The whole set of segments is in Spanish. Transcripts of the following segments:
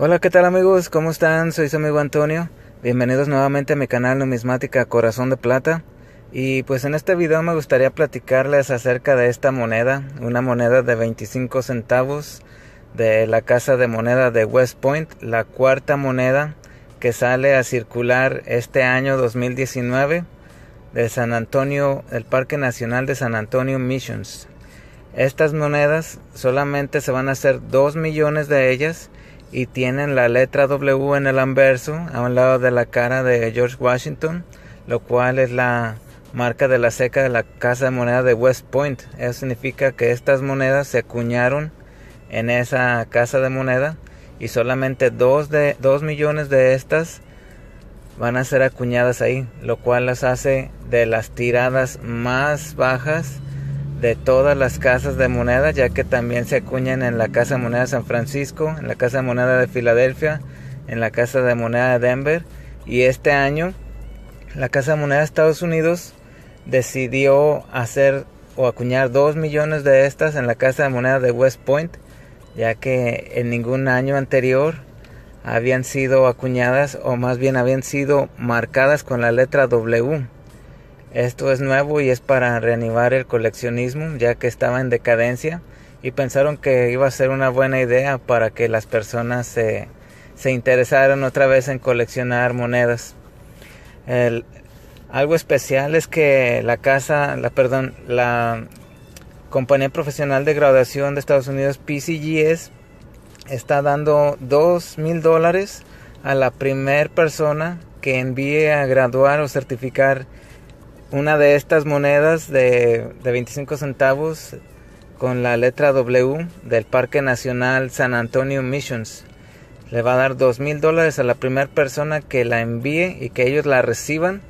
Hola, ¿qué tal amigos? ¿Cómo están? Soy su amigo Antonio. Bienvenidos nuevamente a mi canal Numismática Corazón de Plata. Y pues en este video me gustaría platicarles acerca de esta moneda, una moneda de 25 centavos de la Casa de Moneda de West Point, la cuarta moneda que sale a circular este año 2019 de San Antonio, el Parque Nacional de San Antonio Missions. Estas monedas solamente se van a hacer 2 millones de ellas y tienen la letra W en el anverso a un lado de la cara de George Washington, lo cual es la marca de la seca de la Casa de Moneda de West Point. Eso significa que estas monedas se acuñaron en esa Casa de Moneda y solamente 2 de, dos millones de estas van a ser acuñadas ahí, lo cual las hace de las tiradas más bajas de todas las casas de moneda, ya que también se acuñan en la Casa de Moneda de San Francisco, en la Casa de Moneda de Filadelfia, en la Casa de Moneda de Denver. Y este año, la Casa de Moneda de Estados Unidos decidió hacer o acuñar 2 millones de estas en la Casa de Moneda de West Point, ya que en ningún año anterior habían sido acuñadas o más bien habían sido marcadas con la letra W. Esto es nuevo y es para reanimar el coleccionismo ya que estaba en decadencia y pensaron que iba a ser una buena idea para que las personas se, interesaran otra vez en coleccionar monedas. algo especial es que la casa, la perdón, la compañía profesional de graduación de Estados Unidos, PCGS, está dando dos mil dólares a la primera persona que envíe a graduar o certificar una de estas monedas de, de 25 centavos con la letra W del Parque Nacional San Antonio Missions. Le va a dar dos mil dólares a la primera persona que la envíe y que ellos la reciban.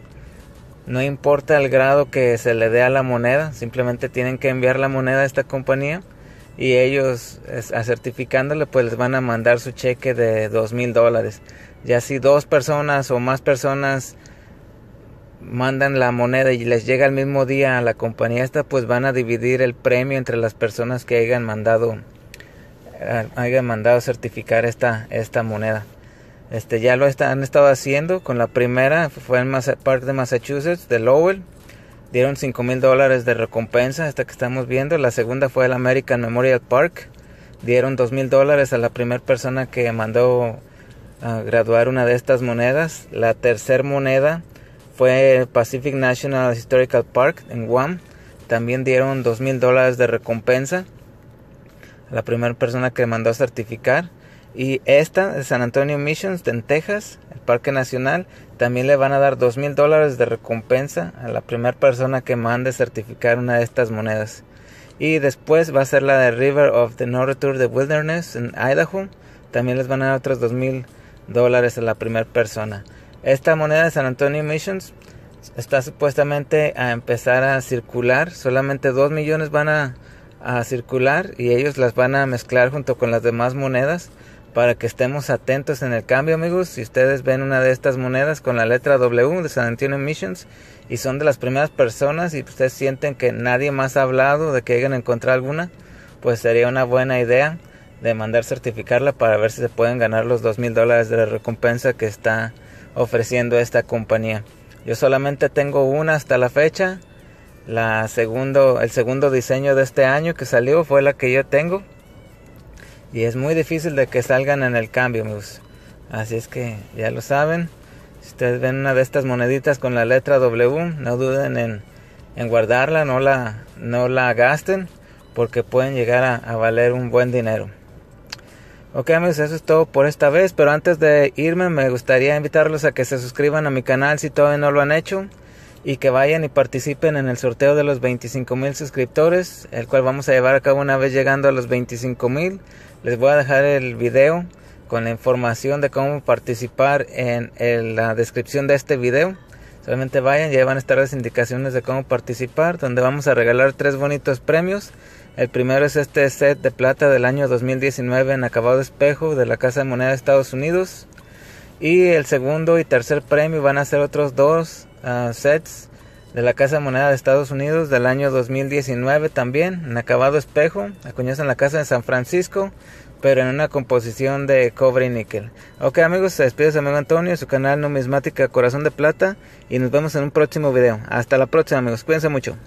No importa el grado que se le dé a la moneda, simplemente tienen que enviar la moneda a esta compañía y ellos, a certificándole, pues les van a mandar su cheque de dos mil dólares. Ya si dos personas o más personas mandan la moneda y les llega el mismo día a la compañía esta, pues van a dividir el premio entre las personas que hayan mandado eh, hayan mandado certificar esta esta moneda. Este ya lo han estado haciendo con la primera fue en mas Park de Massachusetts de Lowell dieron cinco mil dólares de recompensa esta que estamos viendo. La segunda fue el American Memorial Park dieron dos mil dólares a la primera persona que mandó a ah, graduar una de estas monedas. La tercera moneda fue Pacific National Historical Park en Guam. También dieron dos mil dólares de recompensa a la primera persona que mandó certificar. Y esta, de San Antonio Missions en Texas, el Parque Nacional, también le van a dar dos mil dólares de recompensa a la primera persona que mande certificar una de estas monedas. Y después va a ser la de River of the North Tour de Wilderness en Idaho. También les van a dar otros dos mil dólares a la primera persona. Esta moneda de San Antonio Missions está supuestamente a empezar a circular. Solamente 2 millones van a, a, circular y ellos las van a mezclar junto con las demás monedas para que estemos atentos en el cambio, amigos. Si ustedes ven una de estas monedas con la letra W de San Antonio Missions y son de las primeras personas y ustedes sienten que nadie más ha hablado de que hayan encontrado alguna, pues sería una buena idea de mandar certificarla para ver si se pueden ganar los dos mil dólares de la recompensa que está ofreciendo esta compañía. Yo solamente tengo una hasta la fecha. La segundo, el segundo diseño de este año que salió fue la que yo tengo. Y es muy difícil de que salgan en el cambio, Así es que ya lo saben. Si ustedes ven una de estas moneditas con la letra W, no duden en, guardarla, no la, no la gasten, porque pueden llegar a valer un buen dinero. Ok amigos, eso es todo por esta vez, pero antes de irme me gustaría invitarlos a que se suscriban a mi canal si todavía no lo han hecho y que vayan y participen en el sorteo de los 25 mil suscriptores, el cual vamos a llevar a cabo una vez llegando a los 25 mil. Les voy a dejar el video con la información de cómo participar en, la descripción de este video. Solamente vayan, ya van a estar las indicaciones de cómo participar, donde vamos a regalar tres bonitos premios el primero es este set de plata del año 2019 en acabado espejo de la Casa de Moneda de Estados Unidos. Y el segundo y tercer premio van a ser otros dos ah, sets de la Casa de Moneda de Estados Unidos del año 2019 también en acabado espejo. Acuñados en la Casa de San Francisco, pero en una composición de cobre y níquel. Ok amigos, se despide su amigo Antonio, su canal Numismática Corazón de Plata y nos vemos en un próximo video. Hasta la próxima amigos, cuídense mucho.